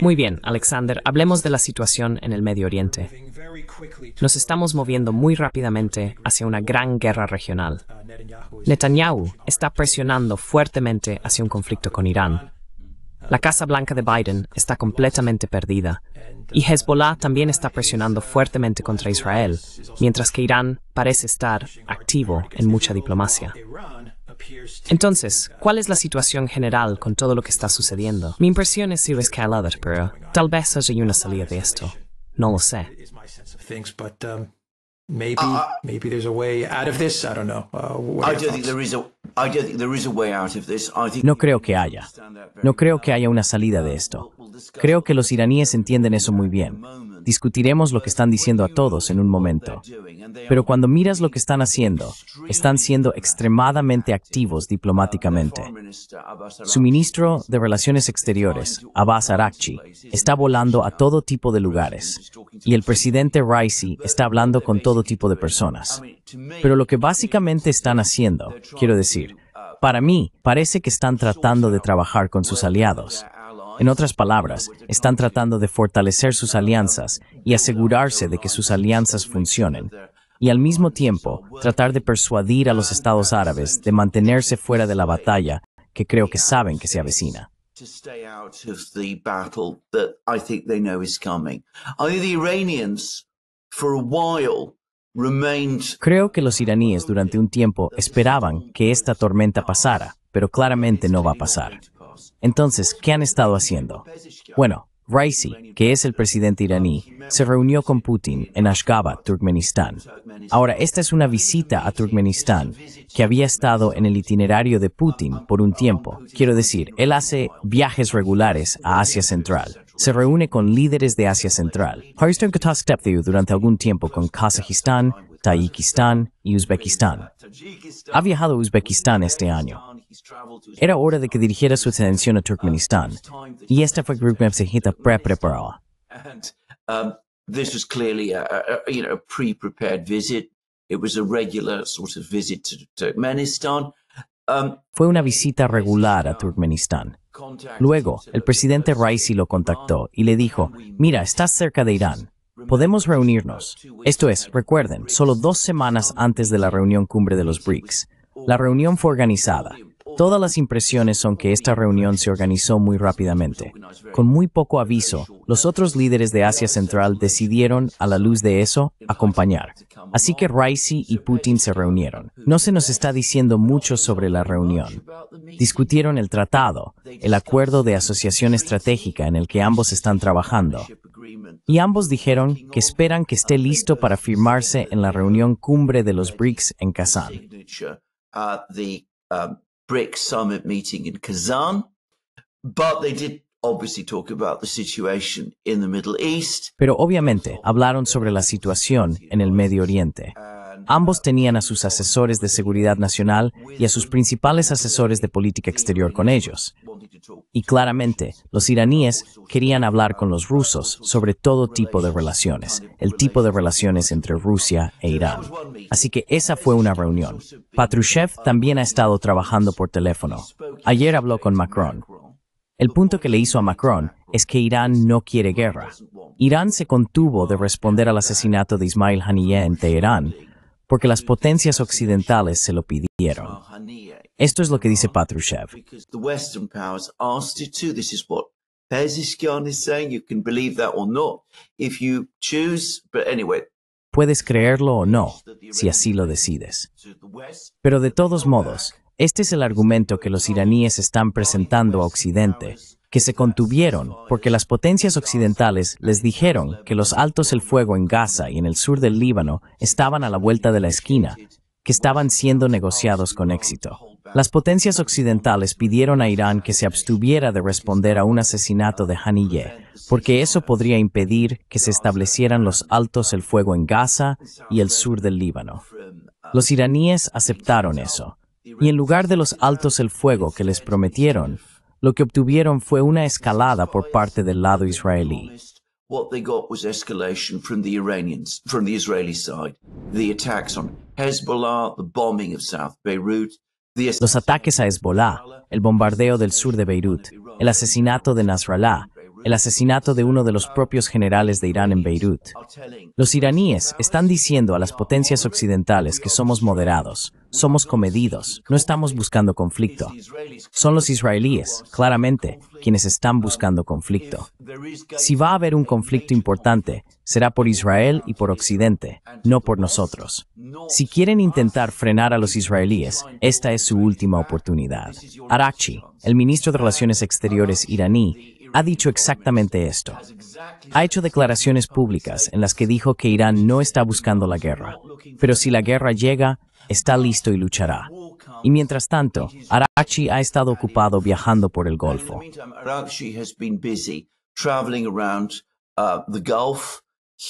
Muy bien, Alexander, hablemos de la situación en el Medio Oriente. Nos estamos moviendo muy rápidamente hacia una gran guerra regional. Netanyahu está presionando fuertemente hacia un conflicto con Irán. La Casa Blanca de Biden está completamente perdida y Hezbollah también está presionando fuertemente contra Israel, mientras que Irán parece estar activo en mucha diplomacia. Entonces, ¿cuál es la situación general con todo lo que está sucediendo? Mi impresión es que pero tal vez haya una salida de esto. No lo sé. no creo que haya. No creo que haya una salida de esto. Creo que los iraníes entienden eso muy bien. Discutiremos lo que están diciendo a todos en un momento. Pero cuando miras lo que están haciendo, están siendo extremadamente activos diplomáticamente. Su ministro de Relaciones Exteriores, Abbas Arachi, está volando a todo tipo de lugares. Y el presidente Raisi está hablando con todo tipo de personas. Pero lo que básicamente están haciendo, quiero decir, para mí, parece que están tratando de trabajar con sus aliados en otras palabras, están tratando de fortalecer sus alianzas y asegurarse de que sus alianzas funcionen, y al mismo tiempo tratar de persuadir a los estados árabes de mantenerse fuera de la batalla que creo que saben que se avecina. Creo que los iraníes durante un tiempo esperaban que esta tormenta pasara, pero claramente no va a pasar. Entonces, ¿qué han estado haciendo? Bueno, Raisi, que es el presidente iraní, se reunió con Putin en Ashgabat, Turkmenistán. Ahora, esta es una visita a Turkmenistán que había estado en el itinerario de Putin por un tiempo. Quiero decir, él hace viajes regulares a Asia Central. Se reúne con líderes de Asia Central. durante algún tiempo con Kazajistán, Tayikistán y Uzbekistán. Ha viajado a Uzbekistán este año. Era hora de que dirigiera su atención a Turkmenistán, y esta fue una pre um, um, fue una visita regular a Turkmenistán. Luego, el presidente Raisi lo contactó y le dijo, mira, estás cerca de Irán, podemos reunirnos. Esto es, recuerden, solo dos semanas antes de la reunión cumbre de los BRICS. La reunión fue organizada. Todas las impresiones son que esta reunión se organizó muy rápidamente. Con muy poco aviso, los otros líderes de Asia Central decidieron, a la luz de eso, acompañar. Así que Raisi y Putin se reunieron. No se nos está diciendo mucho sobre la reunión. Discutieron el tratado, el acuerdo de asociación estratégica en el que ambos están trabajando, y ambos dijeron que esperan que esté listo para firmarse en la reunión cumbre de los BRICS en Kazán. Um, Pero obviamente hablaron sobre la situación en el Medio Oriente. Ambos tenían a sus asesores de seguridad nacional y a sus principales asesores de política exterior con ellos. Y claramente, los iraníes querían hablar con los rusos sobre todo tipo de relaciones, el tipo de relaciones entre Rusia e Irán. Así que esa fue una reunión. Patrushev también ha estado trabajando por teléfono. Ayer habló con Macron. El punto que le hizo a Macron es que Irán no quiere guerra. Irán se contuvo de responder al asesinato de Ismail Haniyeh en Teherán porque las potencias occidentales se lo pidieron. Esto es lo que dice Patrushev. Puedes creerlo o no, si así lo decides. Pero de todos modos, este es el argumento que los iraníes están presentando a Occidente que se contuvieron porque las potencias occidentales les dijeron que los altos el fuego en Gaza y en el sur del Líbano estaban a la vuelta de la esquina, que estaban siendo negociados con éxito. Las potencias occidentales pidieron a Irán que se abstuviera de responder a un asesinato de Haniyeh, porque eso podría impedir que se establecieran los altos el fuego en Gaza y el sur del Líbano. Los iraníes aceptaron eso, y en lugar de los altos el fuego que les prometieron, lo que obtuvieron fue una escalada por parte del lado israelí. los ataques a Hezbollah, el bombardeo del sur de Beirut, el asesinato de Nasrallah, el asesinato de uno de los propios generales de Irán en Beirut. Los iraníes están diciendo a las potencias occidentales que somos moderados, somos comedidos, no estamos buscando conflicto. Son los israelíes, claramente, quienes están buscando conflicto. Si va a haber un conflicto importante, será por Israel y por Occidente, no por nosotros. Si quieren intentar frenar a los israelíes, esta es su última oportunidad. Arachi, el ministro de Relaciones Exteriores iraní, ha dicho exactamente esto. Ha hecho declaraciones públicas en las que dijo que Irán no está buscando la guerra, pero si la guerra llega, está listo y luchará. Y mientras tanto, Arachi ha estado ocupado viajando por el Golfo. Uh,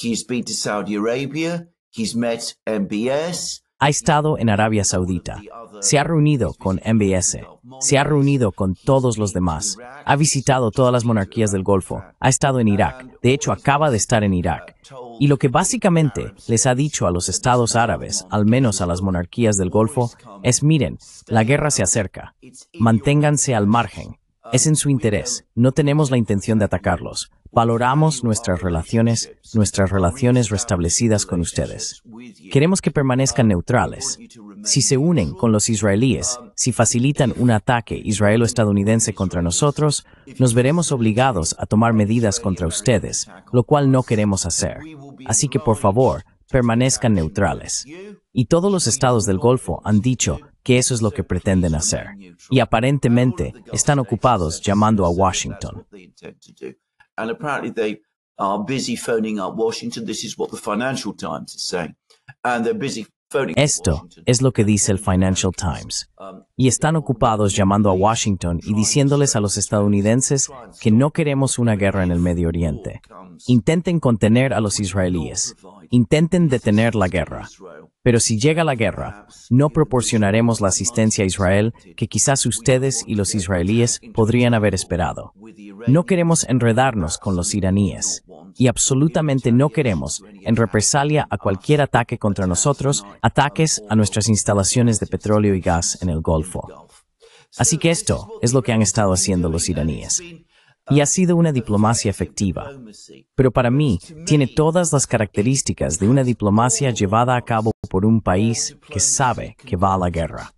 he's been to Saudi Arabia, he's met MBS, ha estado en Arabia Saudita, se ha reunido con MBS, se ha reunido con todos los demás, ha visitado todas las monarquías del Golfo, ha estado en Irak, de hecho acaba de estar en Irak. Y lo que básicamente les ha dicho a los estados árabes, al menos a las monarquías del Golfo, es miren, la guerra se acerca, manténganse al margen, es en su interés, no tenemos la intención de atacarlos, Valoramos nuestras relaciones, nuestras relaciones restablecidas con ustedes. Queremos que permanezcan neutrales. Si se unen con los israelíes, si facilitan un ataque israelo-estadounidense contra nosotros, nos veremos obligados a tomar medidas contra ustedes, lo cual no queremos hacer. Así que por favor, permanezcan neutrales. Y todos los estados del Golfo han dicho que eso es lo que pretenden hacer. Y aparentemente están ocupados llamando a Washington. Esto es lo que dice el Financial Times. Um, y están ocupados llamando a Washington y diciéndoles a los estadounidenses que no queremos una guerra en el Medio Oriente. Intenten contener a los israelíes. Intenten detener la guerra. Pero si llega la guerra, no proporcionaremos la asistencia a Israel que quizás ustedes y los israelíes podrían haber esperado. No queremos enredarnos con los iraníes y absolutamente no queremos, en represalia a cualquier ataque contra nosotros, ataques a nuestras instalaciones de petróleo y gas en el Golfo. Así que esto es lo que han estado haciendo los iraníes y ha sido una diplomacia efectiva. Pero para mí, tiene todas las características de una diplomacia llevada a cabo por un país que sabe que va a la guerra.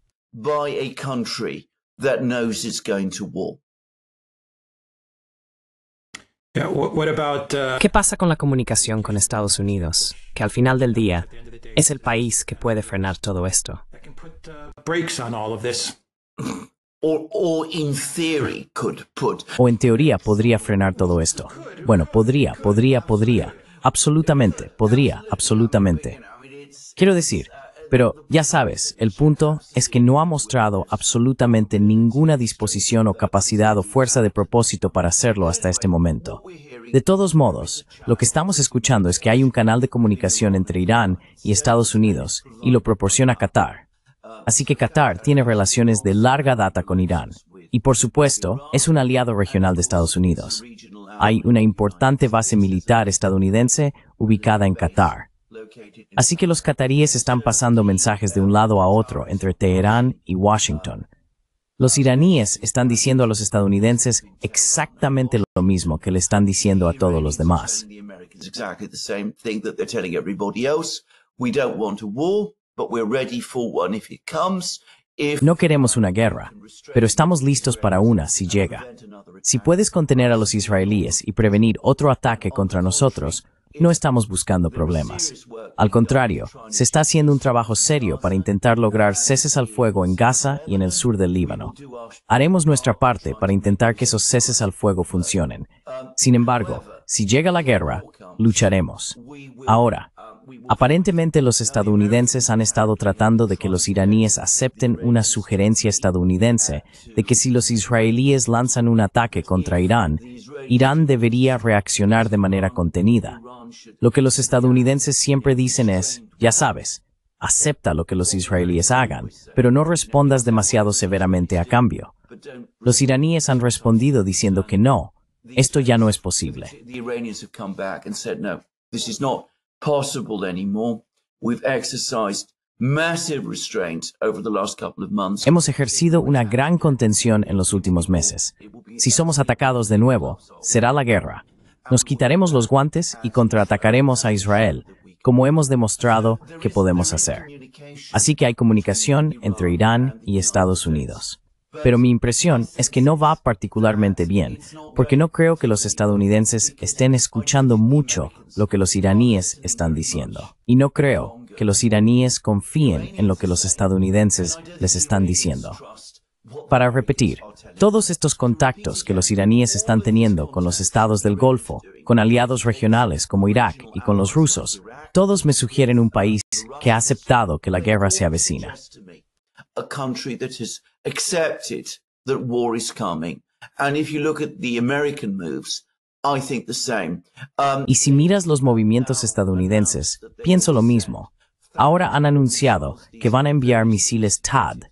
¿Qué pasa con la comunicación con Estados Unidos? Que al final del día es el país que puede frenar todo esto. O en teoría podría frenar todo esto. Bueno, podría, podría, podría. Absolutamente, podría, absolutamente. Quiero decir, pero ya sabes, el punto es que no ha mostrado absolutamente ninguna disposición o capacidad o fuerza de propósito para hacerlo hasta este momento. De todos modos, lo que estamos escuchando es que hay un canal de comunicación entre Irán y Estados Unidos y lo proporciona Qatar. Así que Qatar tiene relaciones de larga data con Irán. Y por supuesto, es un aliado regional de Estados Unidos. Hay una importante base militar estadounidense ubicada en Qatar. Así que los qataríes están pasando mensajes de un lado a otro entre Teherán y Washington. Los iraníes están diciendo a los estadounidenses exactamente lo mismo que le están diciendo a todos los demás. No queremos una guerra, pero estamos listos para una si llega. Si puedes contener a los israelíes y prevenir otro ataque contra nosotros, no estamos buscando problemas. Al contrario, se está haciendo un trabajo serio para intentar lograr ceses al fuego en Gaza y en el sur del Líbano. Haremos nuestra parte para intentar que esos ceses al fuego funcionen. Sin embargo, si llega la guerra, lucharemos. Ahora, Aparentemente los estadounidenses han estado tratando de que los iraníes acepten una sugerencia estadounidense de que si los israelíes lanzan un ataque contra Irán, Irán debería reaccionar de manera contenida. Lo que los estadounidenses siempre dicen es, ya sabes, acepta lo que los israelíes hagan, pero no respondas demasiado severamente a cambio. Los iraníes han respondido diciendo que no, esto ya no es posible. Hemos ejercido una gran contención en los últimos meses. Si somos atacados de nuevo, será la guerra. Nos quitaremos los guantes y contraatacaremos a Israel, como hemos demostrado que podemos hacer. Así que hay comunicación entre Irán y Estados Unidos pero mi impresión es que no va particularmente bien, porque no creo que los estadounidenses estén escuchando mucho lo que los iraníes están diciendo. Y no creo que los iraníes confíen en lo que los estadounidenses les están diciendo. Para repetir, todos estos contactos que los iraníes están teniendo con los estados del Golfo, con aliados regionales como Irak y con los rusos, todos me sugieren un país que ha aceptado que la guerra se avecina y si miras los movimientos estadounidenses, pienso lo mismo. Ahora han anunciado que van a enviar misiles TAD.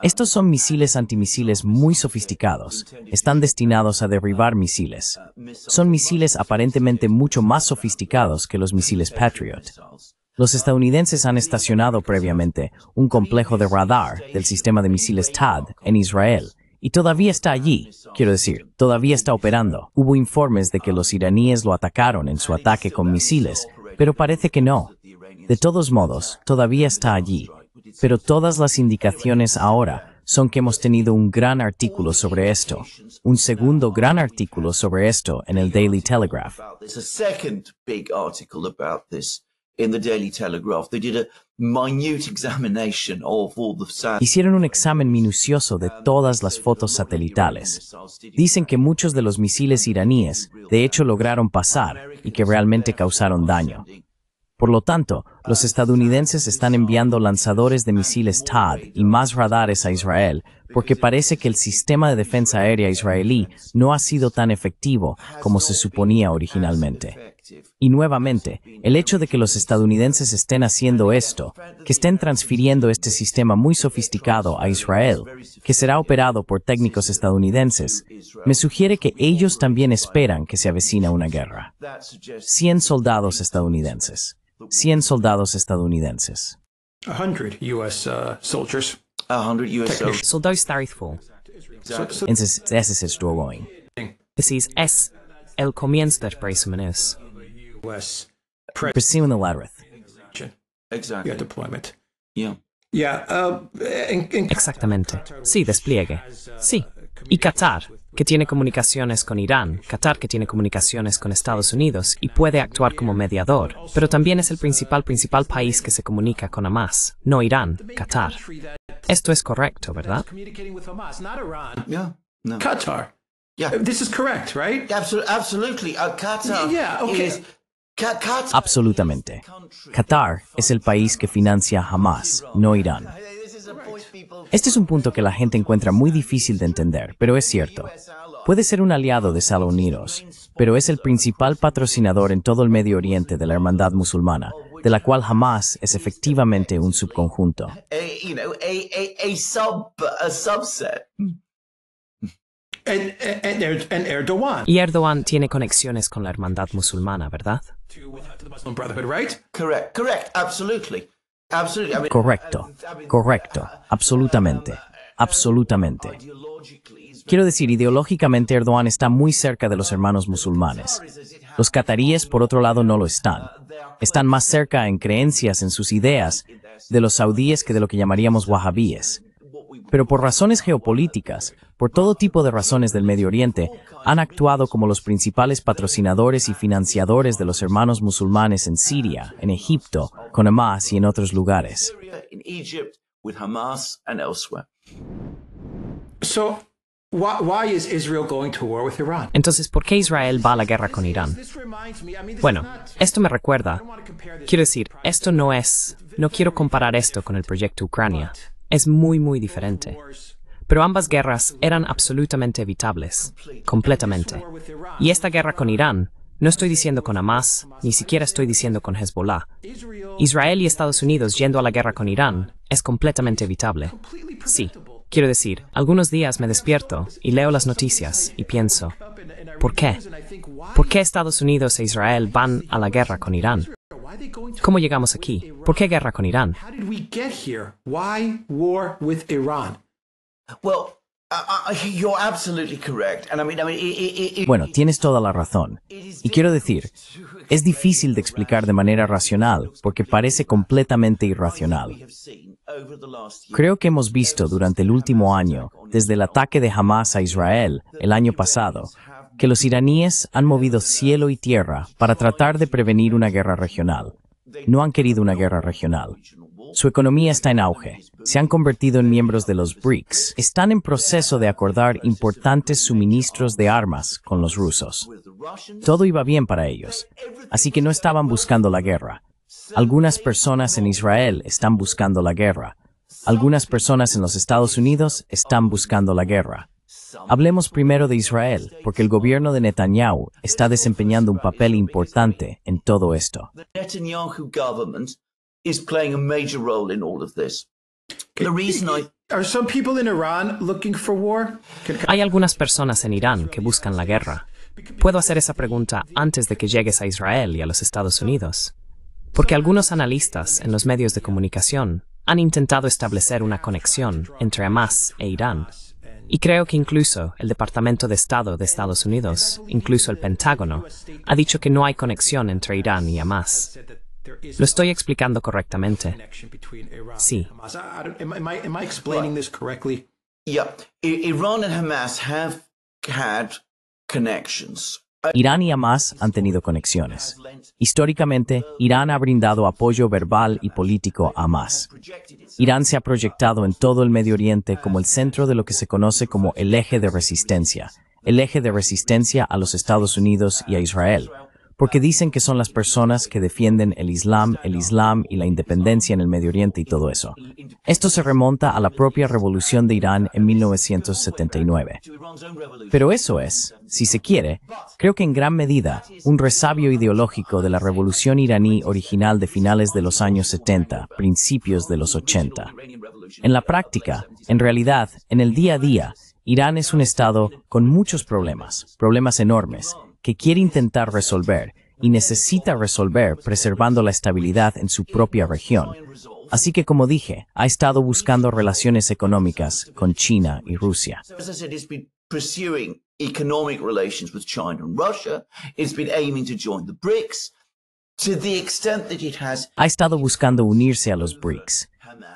Estos son misiles antimisiles muy sofisticados. Están destinados a derribar misiles. Son misiles aparentemente mucho más sofisticados que los misiles Patriot los estadounidenses han estacionado previamente un complejo de radar del sistema de misiles TAD en Israel y todavía está allí, quiero decir, todavía está operando. Hubo informes de que los iraníes lo atacaron en su ataque con misiles, pero parece que no. De todos modos, todavía está allí. Pero todas las indicaciones ahora son que hemos tenido un gran artículo sobre esto, un segundo gran artículo sobre esto en el Daily Telegraph. Hicieron un examen minucioso de todas las fotos satelitales. Dicen que muchos de los misiles iraníes de hecho lograron pasar y que realmente causaron daño. Por lo tanto, los estadounidenses están enviando lanzadores de misiles TAD y más radares a Israel porque parece que el sistema de defensa aérea israelí no ha sido tan efectivo como se suponía originalmente. Y nuevamente, el hecho de que los estadounidenses estén haciendo esto, que estén transfiriendo este sistema muy sofisticado a Israel, que será operado por técnicos estadounidenses, me sugiere que ellos también esperan que se avecina una guerra. 100 soldados estadounidenses. 100 soldados estadounidenses. 100 uh, es comienzo Exactamente. Sí, despliegue. Sí. Y Qatar, que tiene comunicaciones con Irán, Qatar, que tiene comunicaciones con Estados Unidos y puede actuar como mediador, pero también es el principal, principal país que se comunica con Hamas, no Irán, Qatar. Esto es correcto, ¿verdad? Qatar. Yeah. This is correct, right? Absolutely. Uh, Qatar yeah, Absolutamente. Qatar es el país que financia Hamas, no Irán. Este es un punto que la gente encuentra muy difícil de entender, pero es cierto. Puede ser un aliado de Estados pero es el principal patrocinador en todo el Medio Oriente de la hermandad musulmana, de la cual Hamas es efectivamente un subconjunto. Y Erdogan tiene conexiones con la hermandad musulmana, ¿verdad? correcto, correcto, absolutamente, absolutamente. Quiero decir, ideológicamente Erdogan está muy cerca de los hermanos musulmanes. Los cataríes, por otro lado, no lo están. Uh, están más cerca en creencias, en sus ideas, de los saudíes que de lo que llamaríamos wahabíes pero por razones geopolíticas, por todo tipo de razones del Medio Oriente, han actuado como los principales patrocinadores y financiadores de los hermanos musulmanes en Siria, en Egipto, con Hamas y en otros lugares. entonces, ¿por qué Israel va a la guerra con Irán? Bueno, esto me recuerda. Quiero decir, esto no es... No quiero comparar esto con el proyecto Ucrania es muy, muy diferente. Pero ambas guerras eran absolutamente evitables, completamente. Y esta guerra con Irán, no estoy diciendo con Hamas, ni siquiera estoy diciendo con Hezbollah. Israel y Estados Unidos yendo a la guerra con Irán es completamente evitable. Sí, quiero decir, algunos días me despierto y leo las noticias y pienso, ¿por qué? ¿Por qué Estados Unidos e Israel van a la guerra con Irán? ¿Cómo llegamos aquí? ¿Por qué guerra con Irán? Bueno, tienes toda la razón. Y quiero decir, es difícil de explicar de manera racional porque parece completamente irracional. Creo que hemos visto durante el último año, desde el ataque de Hamas a Israel el año pasado, que los iraníes han movido cielo y tierra para tratar de prevenir una guerra regional. No han querido una guerra regional. Su economía está en auge. Se han convertido en miembros de los BRICS. Están en proceso de acordar importantes suministros de armas con los rusos. Todo iba bien para ellos, así que no estaban buscando la guerra. Algunas personas en Israel están buscando la guerra. Algunas personas en los Estados Unidos están buscando la guerra. Hablemos primero de Israel, porque el gobierno de Netanyahu está desempeñando un papel importante en todo esto. ¿Hay algunas personas en Irán que buscan la guerra? Puedo hacer esa pregunta antes de que llegues a Israel y a los Estados Unidos, porque algunos analistas en los medios de comunicación han intentado establecer una conexión entre Hamas e Irán. Y creo que incluso el Departamento de Estado de Estados Unidos, incluso el Pentágono, ha dicho que no hay conexión entre Irán y Hamas. Lo estoy explicando correctamente. Sí. Irán y Hamas han tenido conexiones. Irán y Hamas han tenido conexiones. Históricamente, Irán ha brindado apoyo verbal y político a Hamas. Irán se ha proyectado en todo el Medio Oriente como el centro de lo que se conoce como el eje de resistencia, el eje de resistencia a los Estados Unidos y a Israel, porque dicen que son las personas que defienden el Islam, el Islam y la independencia en el Medio Oriente y todo eso. Esto se remonta a la propia revolución de Irán en 1979. Pero eso es, si se quiere, creo que en gran medida, un resabio ideológico de la revolución iraní original de finales de los años 70, principios de los 80. En la práctica, en realidad, en el día a día, Irán es un estado con muchos problemas, problemas enormes, que quiere intentar resolver y necesita resolver preservando la estabilidad en su propia región. Así que, como dije, ha estado buscando relaciones económicas con China y Rusia. Ha estado buscando unirse a los BRICS.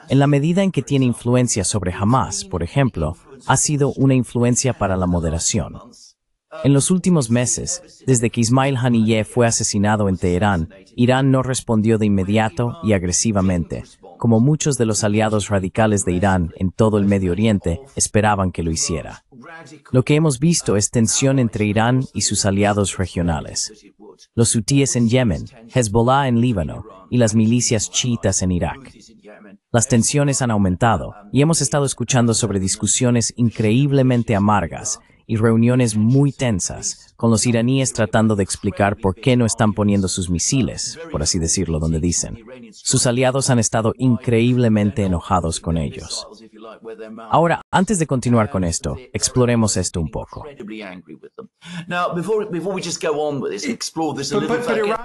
En la medida en que tiene influencia sobre Hamas, por ejemplo, ha sido una influencia para la moderación. En los últimos meses, desde que Ismail Haniyeh fue asesinado en Teherán, Irán no respondió de inmediato y agresivamente, como muchos de los aliados radicales de Irán en todo el Medio Oriente esperaban que lo hiciera. Lo que hemos visto es tensión entre Irán y sus aliados regionales. Los hutíes en Yemen, Hezbollah en Líbano y las milicias chiitas en Irak. Las tensiones han aumentado y hemos estado escuchando sobre discusiones increíblemente amargas y reuniones muy tensas, con los iraníes tratando de explicar por qué no están poniendo sus misiles, por así decirlo, donde dicen. Sus aliados han estado increíblemente enojados con ellos. Ahora, antes de continuar con esto, exploremos esto un poco.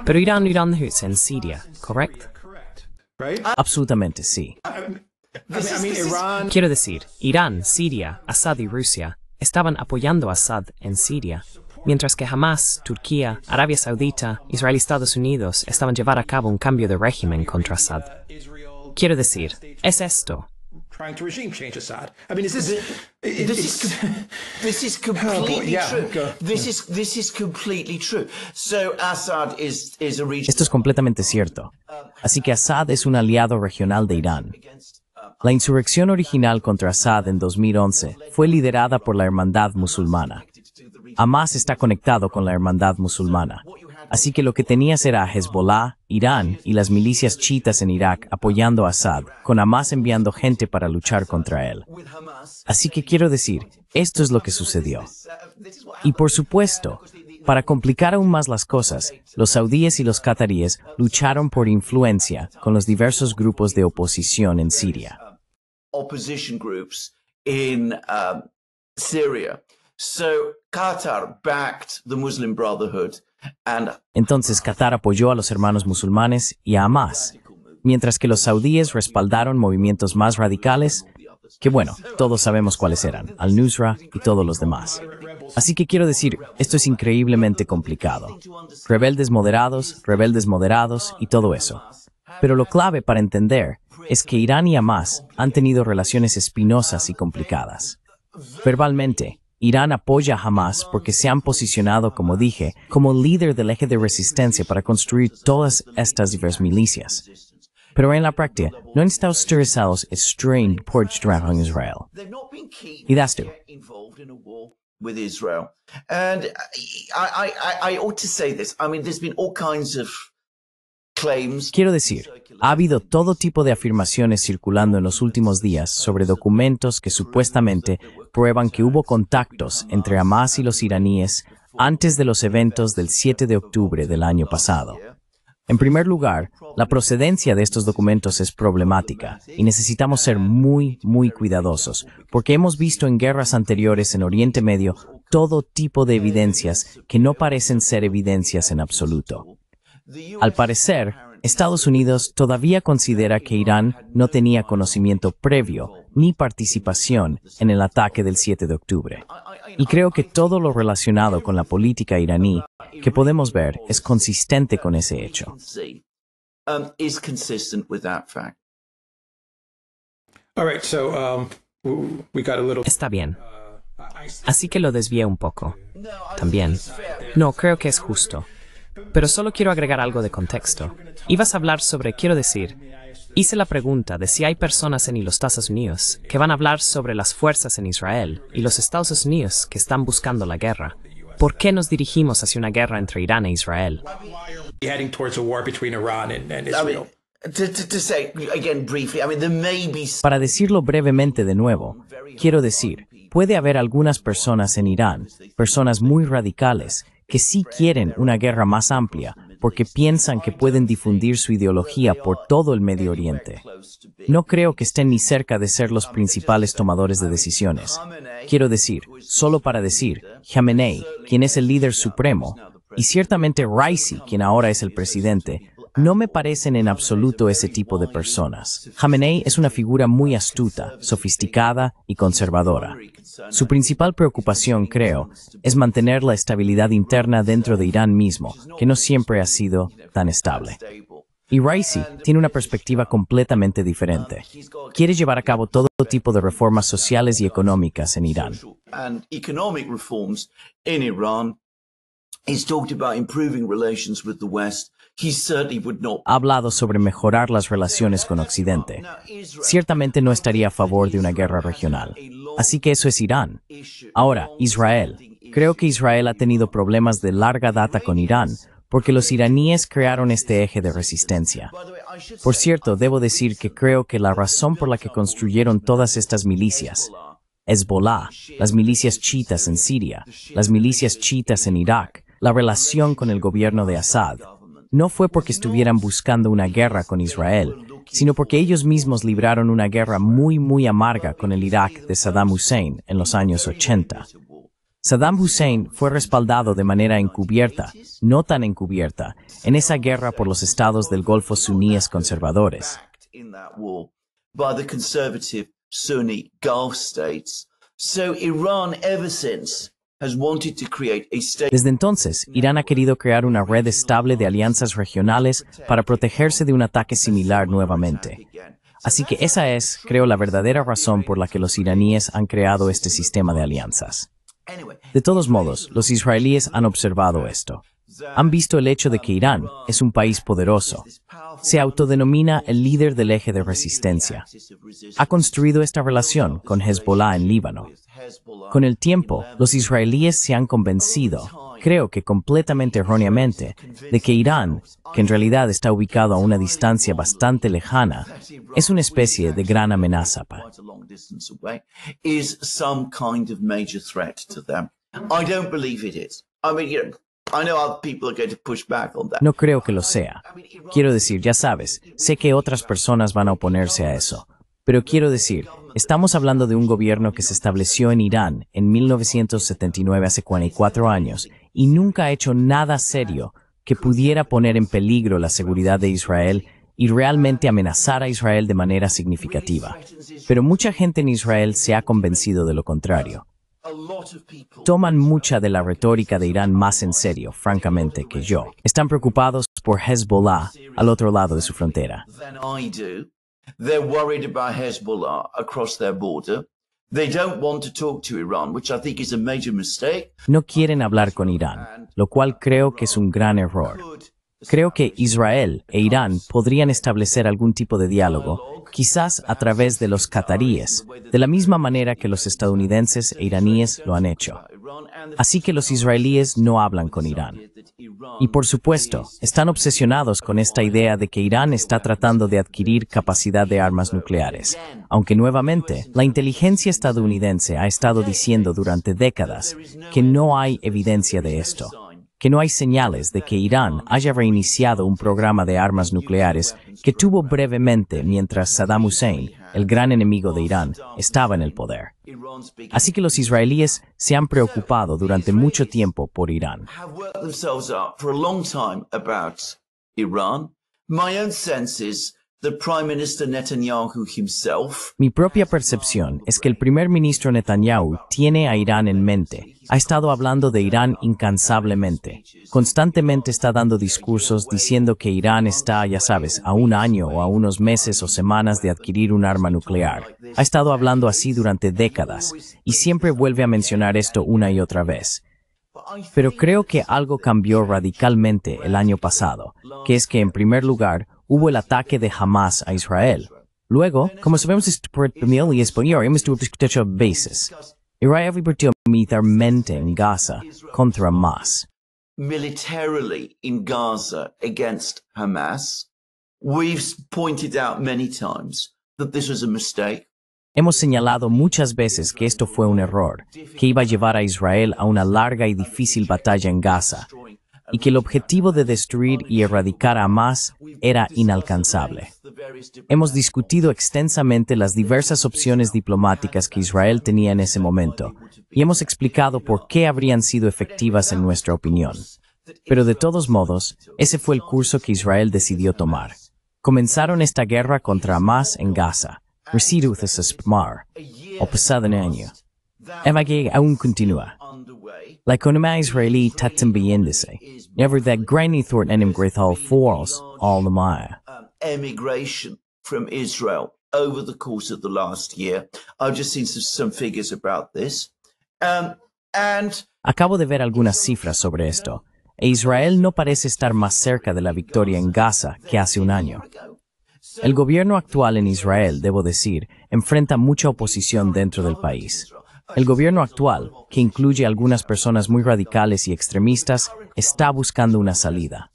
Pero Irán irán en Siria, ¿correcto? Absolutamente sí. Quiero decir, Irán, Siria, Assad y Rusia estaban apoyando a Assad en Siria, mientras que Hamas, Turquía, Arabia Saudita, Israel y Estados Unidos estaban llevando a cabo un cambio de régimen contra Assad. Quiero decir, es esto. Esto es completamente cierto. Así que Assad es un aliado regional de Irán. La insurrección original contra Assad en 2011 fue liderada por la Hermandad Musulmana. Hamas está conectado con la Hermandad Musulmana, así que lo que tenías era Hezbollah, Irán y las milicias chiitas en Irak apoyando a Assad, con Hamas enviando gente para luchar contra él. Así que quiero decir, esto es lo que sucedió. Y por supuesto, para complicar aún más las cosas, los saudíes y los cataríes lucharon por influencia con los diversos grupos de oposición en Siria. Entonces Qatar apoyó a los hermanos musulmanes y a Hamas, mientras que los saudíes respaldaron movimientos más radicales que bueno, todos sabemos cuáles eran, Al-Nusra y todos los demás. Así que quiero decir, esto es increíblemente complicado. Rebeldes moderados, rebeldes moderados y todo eso. Pero lo clave para entender es que Irán y Hamas han tenido relaciones espinosas y complicadas. Verbalmente, Irán apoya a Hamas porque se han posicionado, como dije, como líder del eje de resistencia para construir todas estas diversas milicias. Pero en la práctica, no han estado estresados strained por trabajo en Israel. Y das tú. with Israel. And I, I ought to say this. I mean, there's been all kinds of Quiero decir, ha habido todo tipo de afirmaciones circulando en los últimos días sobre documentos que supuestamente prueban que hubo contactos entre Hamas y los iraníes antes de los eventos del 7 de octubre del año pasado. En primer lugar, la procedencia de estos documentos es problemática y necesitamos ser muy, muy cuidadosos, porque hemos visto en guerras anteriores en Oriente Medio todo tipo de evidencias que no parecen ser evidencias en absoluto. Al parecer, Estados Unidos todavía considera que Irán no tenía conocimiento previo ni participación en el ataque del 7 de octubre. Y creo que todo lo relacionado con la política iraní que podemos ver es consistente con ese hecho. Está bien. Así que lo desvié un poco. También. No, creo que es justo pero solo quiero agregar algo de contexto. Ibas a hablar sobre, quiero decir, hice la pregunta de si hay personas en los Estados Unidos que van a hablar sobre las fuerzas en Israel y los Estados Unidos que están buscando la guerra. ¿Por qué nos dirigimos hacia una guerra entre Irán e Israel? Para decirlo brevemente de nuevo, quiero decir, puede haber algunas personas en Irán, personas muy radicales, que sí quieren una guerra más amplia porque piensan que pueden difundir su ideología por todo el Medio Oriente. No creo que estén ni cerca de ser los principales tomadores de decisiones. Quiero decir, solo para decir, Jamenei, quien es el líder supremo, y ciertamente Raisi, quien ahora es el presidente, no me parecen en absoluto ese tipo de personas. Khamenei es una figura muy astuta, sofisticada y conservadora. Su principal preocupación, creo, es mantener la estabilidad interna dentro de Irán mismo, que no siempre ha sido tan estable. Y Raisi tiene una perspectiva completamente diferente. Quiere llevar a cabo todo tipo de reformas sociales y económicas en Irán. West ha hablado sobre mejorar las relaciones con Occidente. Ciertamente no estaría a favor de una guerra regional. Así que eso es Irán. Ahora, Israel. Creo que Israel ha tenido problemas de larga data con Irán porque los iraníes crearon este eje de resistencia. Por cierto, debo decir que creo que la razón por la que construyeron todas estas milicias Hezbollah, las milicias chiitas en Siria, las milicias chiitas en Irak, la relación con el gobierno de Assad, no fue porque estuvieran buscando una guerra con Israel, sino porque ellos mismos libraron una guerra muy muy amarga con el Irak de Saddam Hussein en los años 80. Saddam Hussein fue respaldado de manera encubierta, no tan encubierta, en esa guerra por los estados del Golfo suníes conservadores. So Iran ever since desde entonces, Irán ha querido crear una red estable de alianzas regionales para protegerse de un ataque similar nuevamente. Así que esa es, creo, la verdadera razón por la que los iraníes han creado este sistema de alianzas. De todos modos, los israelíes han observado esto han visto el hecho de que Irán es un país poderoso. Se autodenomina el líder del eje de resistencia. Ha construido esta relación con Hezbollah en Líbano. Con el tiempo, los israelíes se han convencido, creo que completamente erróneamente, de que Irán, que en realidad está ubicado a una distancia bastante lejana, es una especie de gran amenaza. para ellos. No creo que lo sea. Quiero decir, ya sabes, sé que otras personas van a oponerse a eso. Pero quiero decir, estamos hablando de un gobierno que se estableció en Irán en 1979, hace 44 años, y nunca ha hecho nada serio que pudiera poner en peligro la seguridad de Israel y realmente amenazar a Israel de manera significativa. Pero mucha gente en Israel se ha convencido de lo contrario toman mucha de la retórica de Irán más en serio, francamente, que yo. Están preocupados por Hezbollah al otro lado de su frontera. No quieren hablar con Irán, lo cual creo que es un gran error. Creo que Israel e Irán podrían establecer algún tipo de diálogo quizás a través de los cataríes, de la misma manera que los estadounidenses e iraníes lo han hecho. Así que los israelíes no hablan con Irán. Y por supuesto, están obsesionados con esta idea de que Irán está tratando de adquirir capacidad de armas nucleares, aunque nuevamente la inteligencia estadounidense ha estado diciendo durante décadas que no hay evidencia de esto que no hay señales de que Irán haya reiniciado un programa de armas nucleares que tuvo brevemente mientras Saddam Hussein, el gran enemigo de Irán, estaba en el poder. Así que los israelíes se han preocupado durante mucho tiempo por Irán. Mi propia percepción es que el primer ministro Netanyahu tiene a Irán en mente. Ha estado hablando de Irán incansablemente. Constantemente está dando discursos diciendo que Irán está, ya sabes, a un año o a unos meses o semanas de adquirir un arma nuclear. Ha estado hablando así durante décadas y siempre vuelve a mencionar esto una y otra vez. Pero creo que algo cambió radicalmente el año pasado, que es que en primer lugar, hubo el ataque de Hamas a Israel. Luego, como sabemos es por y español, hemos discutido veces. Israel repartió militarmente en Gaza contra Hamas. Militarily in Gaza against Hamas. Hemos señalado muchas veces que esto fue un error, que iba a llevar a Israel a una larga y difícil batalla en Gaza, y que el objetivo de destruir y erradicar a Hamas era inalcanzable. Hemos discutido extensamente las diversas opciones diplomáticas que Israel tenía en ese momento y hemos explicado por qué habrían sido efectivas en nuestra opinión. Pero de todos modos, ese fue el curso que Israel decidió tomar. Comenzaron esta guerra contra Hamas en Gaza, o pasado año. aún continúa. La economía israelí está también Never that granny thought great hall falls all the mire. Um, emigration from Israel over the course of the last year. I've just seen some, figures about this. Um, and Acabo de ver algunas cifras sobre esto. Israel no parece estar más cerca de la victoria en Gaza que hace un año. El gobierno actual en Israel, debo decir, enfrenta mucha oposición dentro del país. El gobierno actual, que incluye algunas personas muy radicales y extremistas, está buscando una salida.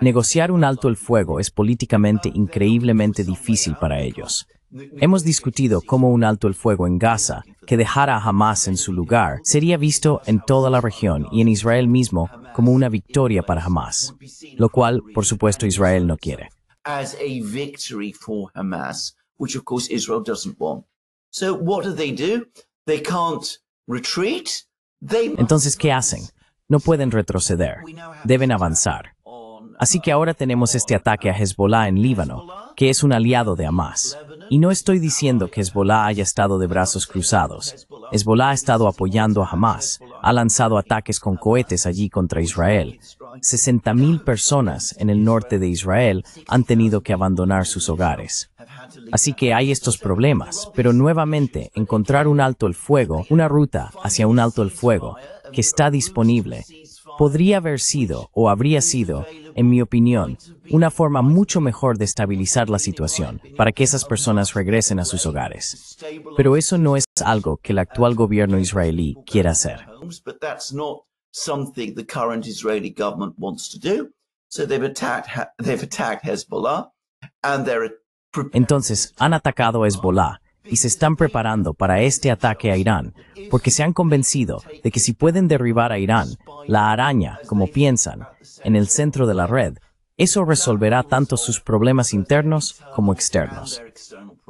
Negociar un alto el fuego es políticamente increíblemente difícil para ellos. Hemos discutido cómo un alto el fuego en Gaza, que dejara a Hamas en su lugar, sería visto en toda la región y en Israel mismo como una victoria para Hamas, lo cual, por supuesto, Israel no quiere. Hamas, Israel So what do entonces, ¿qué hacen? No pueden retroceder, deben avanzar. Así que ahora tenemos este ataque a Hezbollah en Líbano, que es un aliado de Hamas. Y no estoy diciendo que Hezbollah haya estado de brazos cruzados. Hezbollah ha estado apoyando a Hamas, ha lanzado ataques con cohetes allí contra Israel. 60.000 personas en el norte de Israel han tenido que abandonar sus hogares. Así que hay estos problemas, pero nuevamente encontrar un alto el fuego, una ruta hacia un alto el fuego que está disponible, podría haber sido o habría sido, en mi opinión, una forma mucho mejor de estabilizar la situación para que esas personas regresen a sus hogares. Pero eso no es algo que el actual gobierno israelí quiera hacer. So they've attacked, Hezbollah and they're entonces, han atacado a Hezbollah y se están preparando para este ataque a Irán, porque se han convencido de que si pueden derribar a Irán, la araña, como piensan, en el centro de la red, eso resolverá tanto sus problemas internos como externos.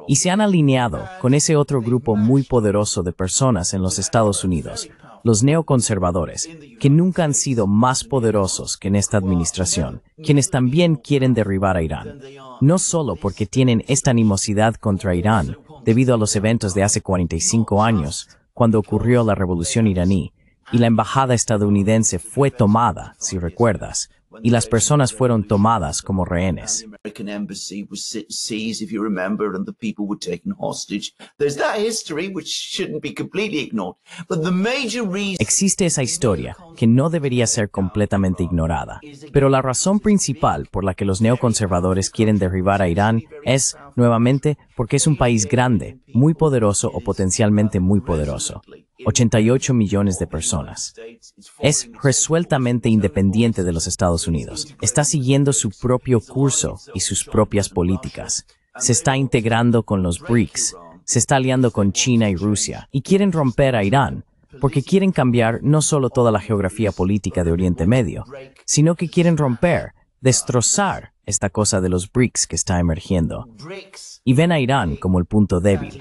Y se han alineado con ese otro grupo muy poderoso de personas en los Estados Unidos, los neoconservadores, que nunca han sido más poderosos que en esta administración, quienes también quieren derribar a Irán. No solo porque tienen esta animosidad contra Irán, debido a los eventos de hace 45 años, cuando ocurrió la revolución iraní, y la embajada estadounidense fue tomada, si recuerdas, y las personas fueron tomadas como rehenes. Existe esa historia que no debería ser completamente ignorada, pero la razón principal por la que los neoconservadores quieren derribar a Irán es, nuevamente, porque es un país grande, muy poderoso o potencialmente muy poderoso. 88 millones de personas. Es resueltamente independiente de los Estados Unidos. Está siguiendo su propio curso y sus propias políticas. Se está integrando con los BRICS. Se está aliando con China y Rusia. Y quieren romper a Irán, porque quieren cambiar no solo toda la geografía política de Oriente Medio, sino que quieren romper, destrozar esta cosa de los BRICS que está emergiendo. Y ven a Irán como el punto débil.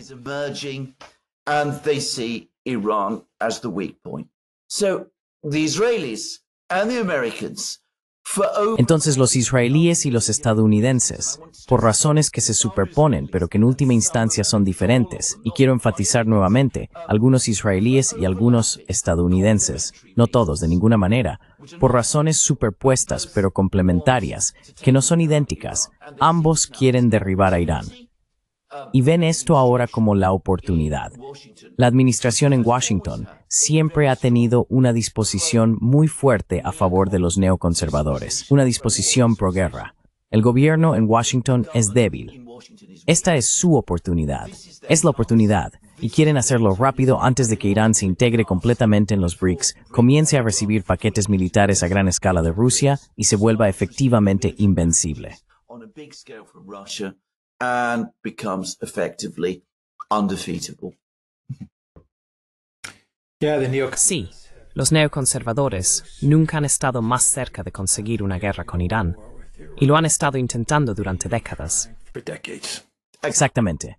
Entonces los israelíes y los estadounidenses, por razones que se superponen pero que en última instancia son diferentes, y quiero enfatizar nuevamente, algunos israelíes y algunos estadounidenses, no todos de ninguna manera, por razones superpuestas pero complementarias, que no son idénticas, ambos quieren derribar a Irán y ven esto ahora como la oportunidad. La administración en Washington siempre ha tenido una disposición muy fuerte a favor de los neoconservadores, una disposición pro-guerra. El gobierno en Washington es débil. Esta es su oportunidad. Es la oportunidad. Y quieren hacerlo rápido antes de que Irán se integre completamente en los BRICS, comience a recibir paquetes militares a gran escala de Rusia y se vuelva efectivamente invencible. Sí, los neoconservadores nunca han estado más cerca de conseguir una guerra con Irán y lo han estado intentando durante décadas. Exactamente.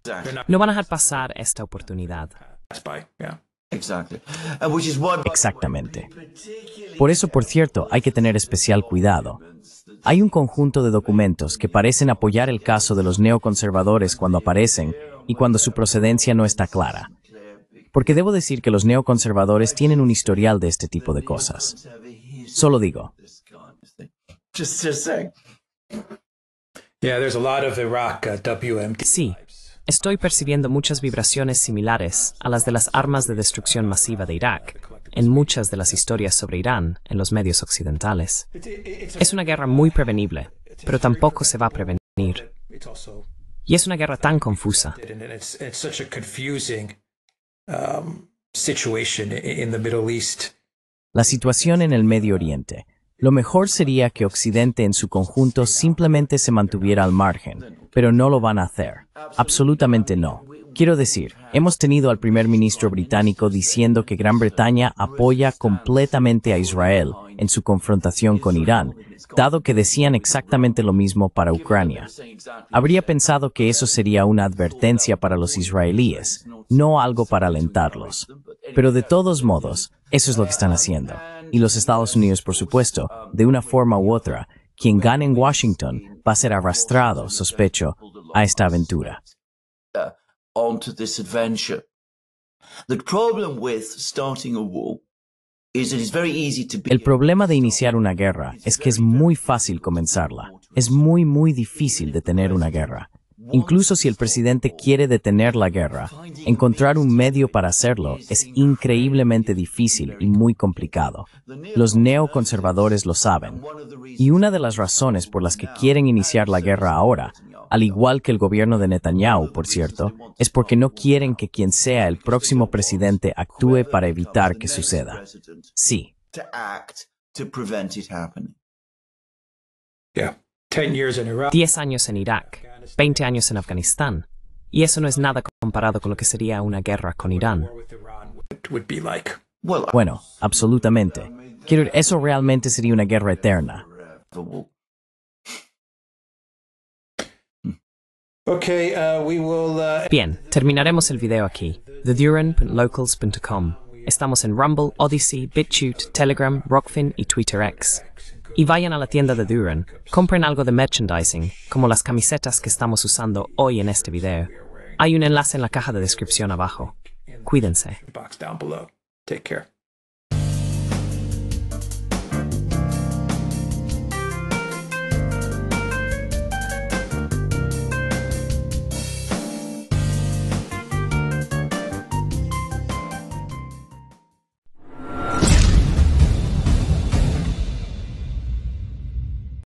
No van a dejar pasar esta oportunidad. Uh, Exactamente. Por eso, por cierto, hay que tener especial cuidado. Hay un conjunto de documentos que parecen apoyar el caso de los neoconservadores cuando aparecen y cuando su procedencia no está clara. Porque debo decir que los neoconservadores tienen un historial de este tipo de cosas. Solo digo. Uh, sí, estoy percibiendo muchas vibraciones similares a las de las armas de destrucción masiva de Irak, en muchas de las historias sobre Irán en los medios occidentales. Es una guerra muy prevenible, pero tampoco se va a prevenir. Y es una guerra tan confusa. La situación en el Medio Oriente. Lo mejor sería que Occidente en su conjunto simplemente se mantuviera al margen, pero no lo van a hacer. Absolutamente no. Quiero decir, hemos tenido al primer ministro británico diciendo que Gran Bretaña apoya completamente a Israel en su confrontación con Irán, dado que decían exactamente lo mismo para Ucrania. Habría pensado que eso sería una advertencia para los israelíes, no algo para alentarlos. Pero de todos modos, eso es lo que están haciendo. Y los Estados Unidos, por supuesto, de una forma u otra, quien gane en Washington va a ser arrastrado, sospecho, a esta aventura. El problema de iniciar una guerra es que es muy fácil comenzarla. Es muy, muy difícil detener una guerra. Incluso si el presidente quiere detener la guerra, encontrar un medio para hacerlo es increíblemente difícil y muy complicado. Los neoconservadores lo saben. Y una de las razones por las que quieren iniciar la guerra ahora al igual que el gobierno de Netanyahu, por cierto, es porque no quieren que quien sea el próximo presidente actúe para evitar que suceda. Sí. Diez años en Irak, veinte años en Afganistán, y eso no es nada comparado con lo que sería una guerra con Irán. Bueno, absolutamente. eso realmente sería una guerra eterna. Uh, uh, Bien, terminaremos el video aquí. TheDuran.locals.com. Estamos en Rumble, Odyssey, BitChute, Telegram, Rockfin y TwitterX. Y vayan a la tienda de Duran, compren algo de merchandising, como las camisetas que estamos usando hoy en este video. Hay un enlace en la caja de descripción abajo. Cuídense.